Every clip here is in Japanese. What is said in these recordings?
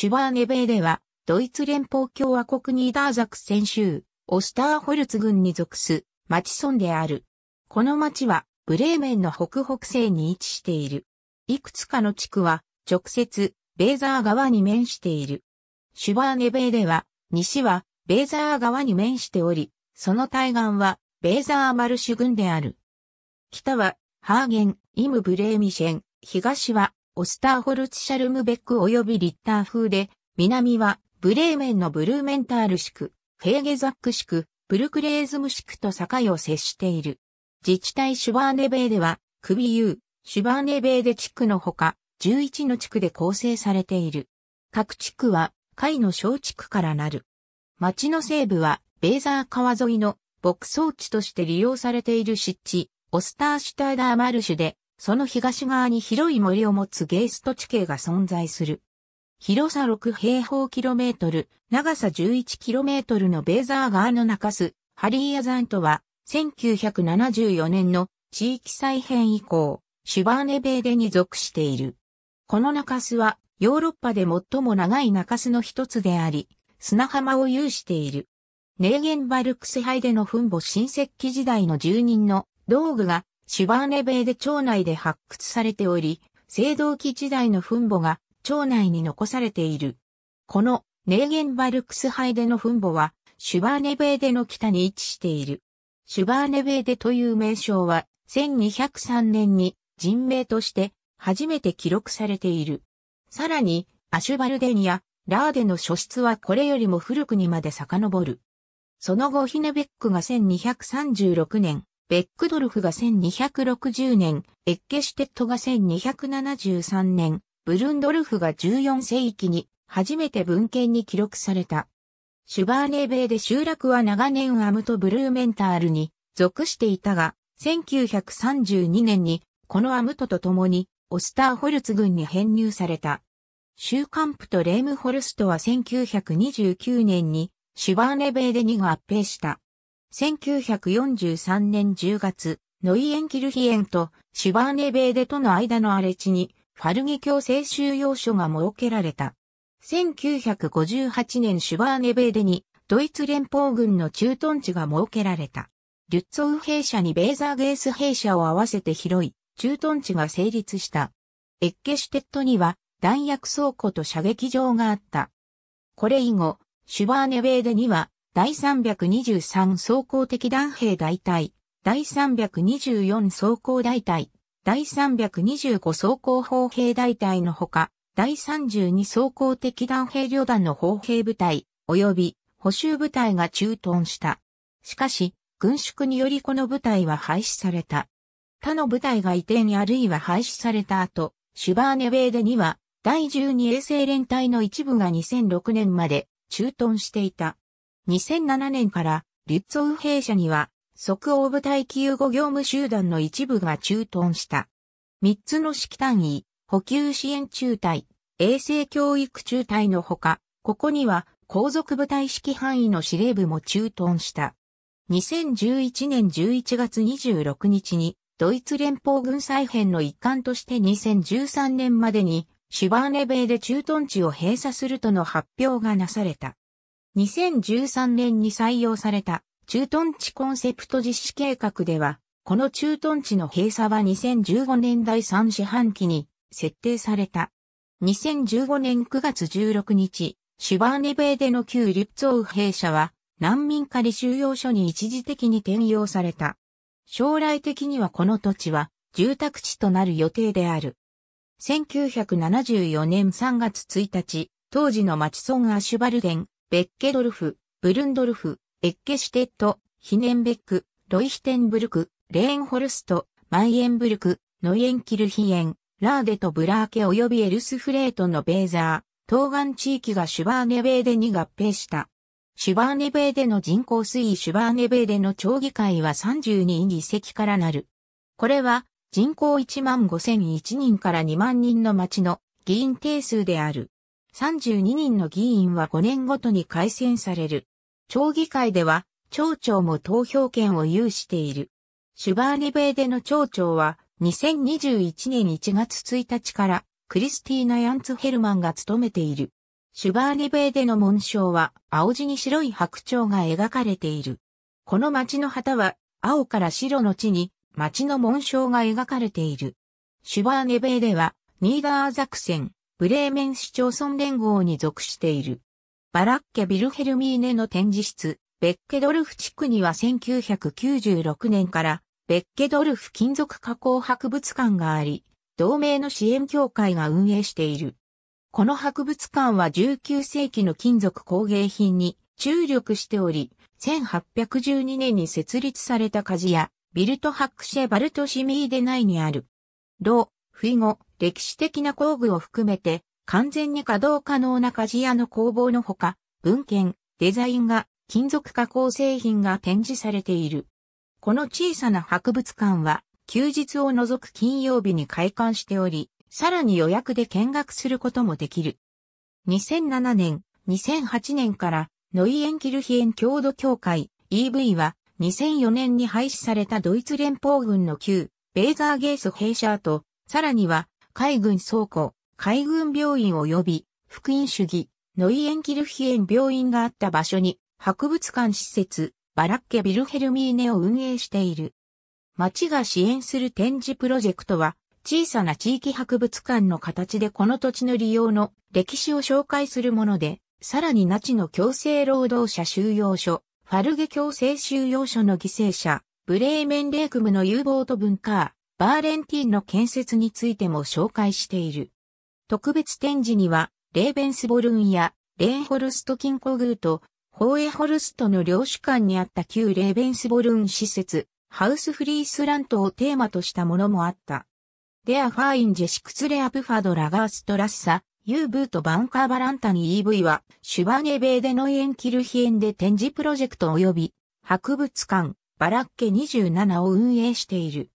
シュバーネベーでは、ドイツ連邦共和国ニーダーザクセン州、オスターホルツ郡に属す、町村である。この町は、ブレーメンの北北西に位置している。いくつかの地区は、直接、ベーザー川に面している。シュバーネベーでは、西は、ベーザー川に面しており、その対岸は、ベーザーマルシュ郡である。北は、ハーゲン、イム・ブレーミシェン、東は、オスターホルツシャルムベック及びリッター風で、南はブレーメンのブルーメンタール市区、フェーゲザック市区、ブルクレーズム市区と境を接している。自治体シュバーネベーでは、クビユー、シュバーネベーで地区のほか、11の地区で構成されている。各地区は、海の小地区からなる。町の西部は、ベーザー川沿いの牧草地として利用されている湿地、オスターシュターダーマルシュで、その東側に広い森を持つゲイスト地形が存在する。広さ6平方キロメートル、長さ11キロメートルのベーザー川の中州、ハリーヤ山とは、1974年の地域再編以降、シュバーネベーデに属している。この中州は、ヨーロッパで最も長い中州の一つであり、砂浜を有している。ネーゲンバルクスハイデの墳墓新石器時代の住人の道具がシュバーネベーで町内で発掘されており、青銅器時代の墳墓が町内に残されている。このネーゲンバルクスハイデの墳墓は、シュバーネベーデの北に位置している。シュバーネベーデという名称は、1203年に人名として初めて記録されている。さらに、アシュバルデニア、ラーデの書室はこれよりも古くにまで遡る。その後ヒネベックが1236年、ベックドルフが1260年、エッケシュテットが1273年、ブルンドルフが14世紀に初めて文献に記録された。シュバーネーベイで集落は長年アムとブルーメンタールに属していたが、1932年にこのアムトと共にオスターホルツ軍に編入された。シューカンプとレームホルストは1929年にシュバーネベー2が合併した。1943年10月、ノイエンキルヒエンとシュバーネベーデとの間の荒れ地にファルギ強制収容所が設けられた。1958年シュバーネベーデにドイツ連邦軍の駐屯地が設けられた。リュッツォウ兵舎にベーザーゲース兵舎を合わせて広い駐屯地が成立した。エッケシュテットには弾薬倉庫と射撃場があった。これ以後、シュバーネベーデには第323装甲的弾兵大隊、第324装甲大隊、第325装甲砲兵大隊のほか、第32装甲的弾兵旅団の砲兵部隊、及び補修部隊が駐屯した。しかし、軍縮によりこの部隊は廃止された。他の部隊が移転あるいは廃止された後、シュバーネウェーデには、第12衛星連隊の一部が2006年まで駐屯していた。2007年から、リュッツォウ兵舎には、即応部隊級護業務集団の一部が駐屯した。3つの指揮単位、補給支援中隊、衛生教育中隊のほか、ここには、後続部隊指揮範囲の司令部も駐屯した。2011年11月26日に、ドイツ連邦軍再編の一環として2013年までに、シュバーネベーで駐屯地を閉鎖するとの発表がなされた。2013年に採用された駐屯地コンセプト実施計画では、この駐屯地の閉鎖は2015年第3四半期に設定された。2015年9月16日、シュバーネベーでの旧リュッツォウ兵舎は難民仮収容所に一時的に転用された。将来的にはこの土地は住宅地となる予定である。1974年3月1日、当時のマチソン・アシュバルデン、ベッケドルフ、ブルンドルフ、エッケシュテッド、ヒネンベック、ロイヒテンブルク、レーンホルスト、マイエンブルク、ノイエンキルヒエン、ラーデとブラーケ及びエルスフレートのベーザー、東岸地域がシュバーネベーデに合併した。シュバーネベーデの人口推移シュバーネベーデの町議会は32議席からなる。これは人口1万5001人から2万人の町の議員定数である。32人の議員は5年ごとに改選される。町議会では、町長も投票権を有している。シュバーニベーデの町長は、2021年1月1日から、クリスティーナ・ヤンツ・ヘルマンが務めている。シュバーニベーデの紋章は、青地に白い白鳥が描かれている。この町の旗は、青から白の地に、町の紋章が描かれている。シュバーネベーデは、ニーダーザクセン、ブレーメン市町村連合に属している。バラッケ・ビルヘルミーネの展示室、ベッケドルフ地区には1996年からベッケドルフ金属加工博物館があり、同盟の支援協会が運営している。この博物館は19世紀の金属工芸品に注力しており、1812年に設立された鍛冶屋、ビルトハックシェバルトシミーデ内にある。ロ、フィゴ、歴史的な工具を含めて、完全に稼働可能な鍛冶屋の工房のほか、文献、デザインが、金属加工製品が展示されている。この小さな博物館は、休日を除く金曜日に開館しており、さらに予約で見学することもできる。2007年、2008年から、ノイエンキルヒエン郷土協会 EV は、2004年に廃止されたドイツ連邦軍の旧、ベーザーゲース兵舎と、さらには、海軍倉庫、海軍病院及び、福音主義、ノイエンキルヒエン病院があった場所に、博物館施設、バラッケ・ビルヘルミーネを運営している。町が支援する展示プロジェクトは、小さな地域博物館の形でこの土地の利用の歴史を紹介するもので、さらにナチの強制労働者収容所、ファルゲ強制収容所の犠牲者、ブレーメンレークムの有望と文化、バーレンティンの建設についても紹介している。特別展示には、レーベンスボルンやレーンホルスト近郊宮とホーエホルストの領主館にあった旧レーベンスボルン施設、ハウスフリースラントをテーマとしたものもあった。デアファインジェシクツレアプファドラガーストラッサ、ユーブートバンカーバランタニ EV は、シュバネベーデノイエンキルヒエンで展示プロジェクト及び、博物館、バラッケ27を運営している。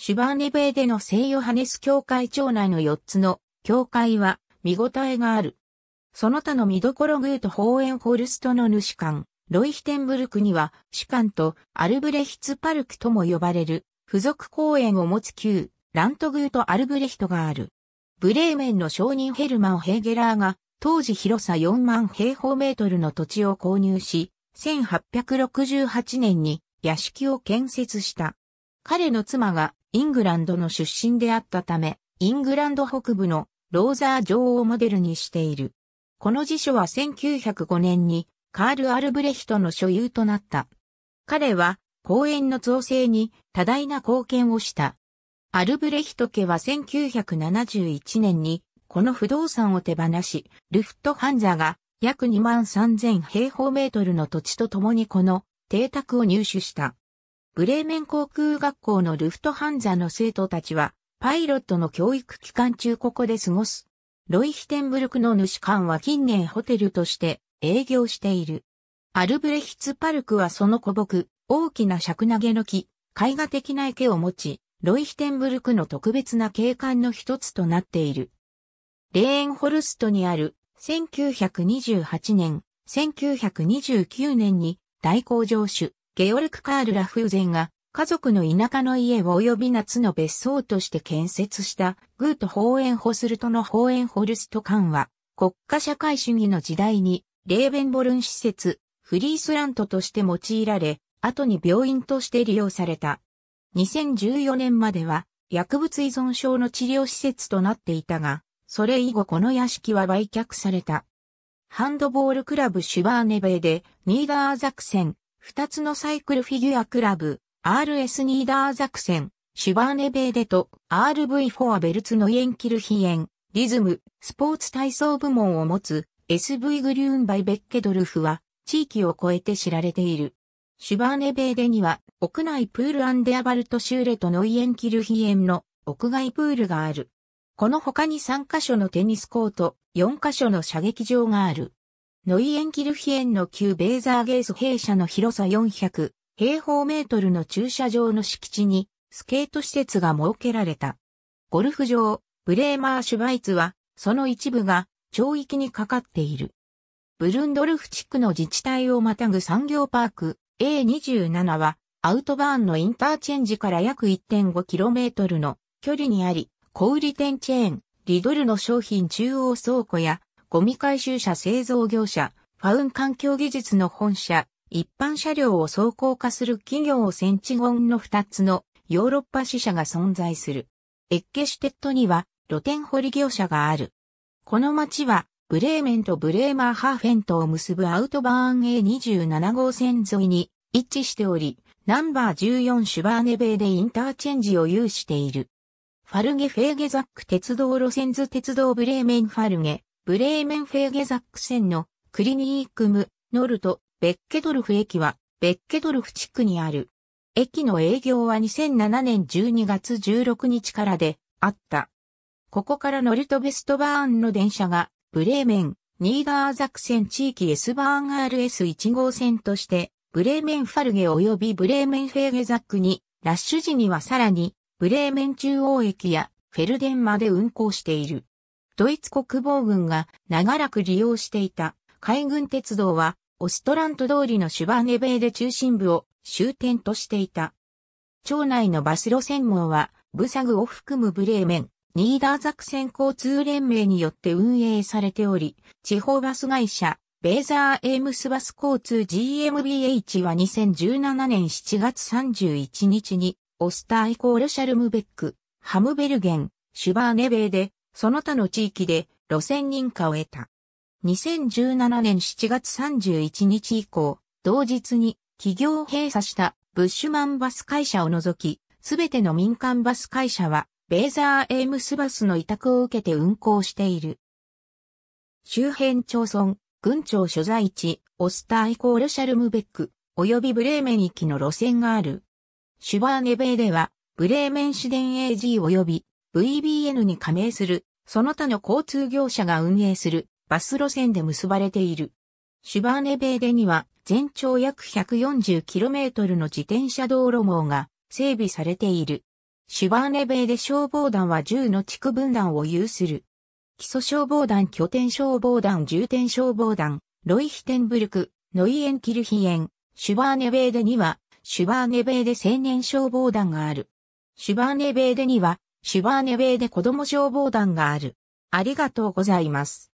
シュバーネベーデの聖ヨハネス教会町内の4つの教会は見応えがある。その他の見どころグート・ホーエンホルストの主館、ロイヒテンブルクには主館とアルブレヒツパルクとも呼ばれる付属公園を持つ旧ラントグート・アルブレヒトがある。ブレーメンの商人ヘルマン・ヘーゲラーが当時広さ4万平方メートルの土地を購入し、1868年に屋敷を建設した。彼の妻がイングランドの出身であったため、イングランド北部のローザー女王をモデルにしている。この辞書は1905年にカール・アルブレヒトの所有となった。彼は公園の造成に多大な貢献をした。アルブレヒト家は1971年にこの不動産を手放し、ルフトハンザが約2万3000平方メートルの土地とともにこの邸宅を入手した。ブレーメン航空学校のルフトハンザの生徒たちは、パイロットの教育期間中ここで過ごす。ロイヒテンブルクの主館は近年ホテルとして営業している。アルブレヒツパルクはその古木、大きな尺投げの木、絵画的な池を持ち、ロイヒテンブルクの特別な景観の一つとなっている。レーンホルストにある1928年、1929年に大工場主、ゲオルク・カール・ラフーゼンが家族の田舎の家を及び夏の別荘として建設したグート・ホーエンホスルトのホーエンホルスト館は国家社会主義の時代にレーベンボルン施設フリースラントとして用いられ後に病院として利用された。2014年までは薬物依存症の治療施設となっていたが、それ以後この屋敷は売却された。ハンドボールクラブシュバーネベーでニーダーザクセン、二つのサイクルフィギュアクラブ、RS ニーダーザクセン、シュバーネベーデと RV4 アベルツのイエンキルヒエン、リズム、スポーツ体操部門を持つ SV グリューンバイベッケドルフは地域を超えて知られている。シュバーネベーデには屋内プールアンデアバルトシューレとノイエンキルヒエンの屋外プールがある。この他に3カ所のテニスコート、4カ所の射撃場がある。ノイエンキルヒエンの旧ベーザーゲース弊社の広さ400平方メートルの駐車場の敷地にスケート施設が設けられた。ゴルフ場、ブレーマーシュバイツは、その一部が町域にかかっている。ブルンドルフ地区の自治体をまたぐ産業パーク A27 は、アウトバーンのインターチェンジから約 1.5km の距離にあり、小売店チェーン、リドルの商品中央倉庫やゴミ回収車製造業者、ファウン環境技術の本社、一般車両を走行化する企業をセンチゴンの二つのヨーロッパ支社が存在する。エッケシュテットには露天掘り業者がある。この町はブレーメンとブレーマーハーフェントを結ぶアウトバーン A27 号線沿いに位置しており、ナンバー14シュバーネベーでインターチェンジを有している。ファルゲフェーゲザック鉄道路線図鉄道ブレーメンファルゲ、ブレーメンフェーゲザック線のクリニークム、ノルト、ベッケドルフ駅は、ベッケドルフ地区にある。駅の営業は2007年12月16日からで、あった。ここからノルトベストバーンの電車が、ブレーメン、ニーダーザク線地域 S バーン RS1 号線として、ブレーメンファルゲ及びブレーメンフェーゲザックに、ラッシュ時にはさらに、ブレーメン中央駅やフェルデンまで運行している。ドイツ国防軍が長らく利用していた海軍鉄道はオストラント通りのシュバーネベーで中心部を終点としていた。町内のバス路線網はブサグを含むブレーメン、ニーダーザクセン交通連盟によって運営されており、地方バス会社、ベーザーエームスバス交通 GMBH は2017年7月31日に、オスターイコールシャルムベック、ハムベルゲン、シュバーネベーでその他の地域で路線認可を得た。2017年7月31日以降、同日に企業閉鎖したブッシュマンバス会社を除き、すべての民間バス会社は、ベーザーエームスバスの委託を受けて運行している。周辺町村、郡庁所在地、オスターイコールシャルムベック、及びブレーメン行きの路線がある。シュバーネベーでは、ブレーメン市電 AG 及び VBN に加盟する、その他の交通業者が運営するバス路線で結ばれている。シュバーネベーデには全長約 140km の自転車道路網が整備されている。シュバーネベーデ消防団は10の地区分団を有する。基礎消防団拠点消防団重点消防団、ロイヒテンブルク、ノイエンキルヒエン、シュバーネベーデには、シュバーネベーデ青年消防団がある。シュバーネベーデには、シュバーネウェイで子供消防団がある。ありがとうございます。